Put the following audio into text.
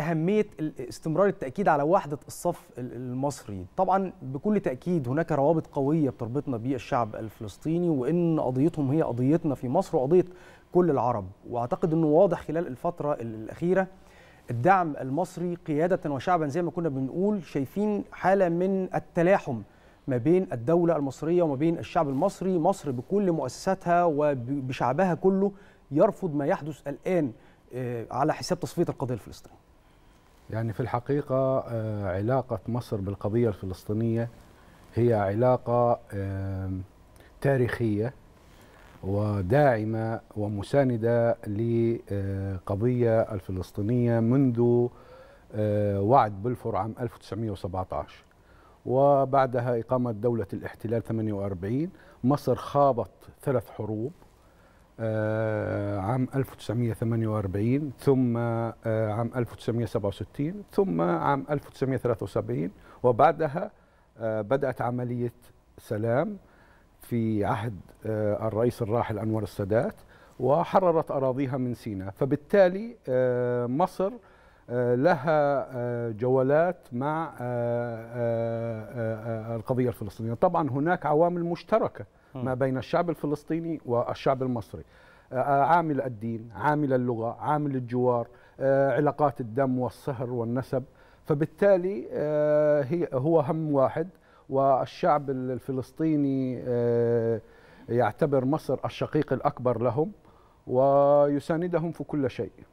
اهميه استمرار التاكيد على وحده الصف المصري طبعا بكل تاكيد هناك روابط قويه بتربطنا بالشعب الفلسطيني وان قضيتهم هي قضيتنا في مصر وقضيه كل العرب واعتقد انه واضح خلال الفتره الاخيره الدعم المصري قياده وشعبا زي ما كنا بنقول شايفين حاله من التلاحم ما بين الدوله المصريه وما بين الشعب المصري مصر بكل مؤسساتها وبشعبها كله يرفض ما يحدث الان آه، على حساب تصفيه القضيه الفلسطينيه يعني في الحقيقة آه، علاقة مصر بالقضية الفلسطينية هي علاقة تاريخية وداعمة ومساندة لقضية آه، الفلسطينية منذ آه، وعد بلفور عام 1917 وبعدها إقامة دولة الاحتلال 48 مصر خاضت ثلاث حروب آه، عام 1948 آه، ثم عام 1967 ثم عام 1973 وبعدها آه، بدأت عملية سلام في عهد الرئيس الراحل أنور السادات وحررت أراضيها من سيناء فبالتالي مصر لها جولات مع القضية الفلسطينية طبعا هناك عوامل مشتركة ما بين الشعب الفلسطيني والشعب المصري آه، آه، عامل الدين عامل اللغة عامل الجوار آه، علاقات الدم والصهر والنسب فبالتالي هي هو هم واحد والشعب الفلسطيني يعتبر مصر الشقيق الأكبر لهم ويساندهم في كل شيء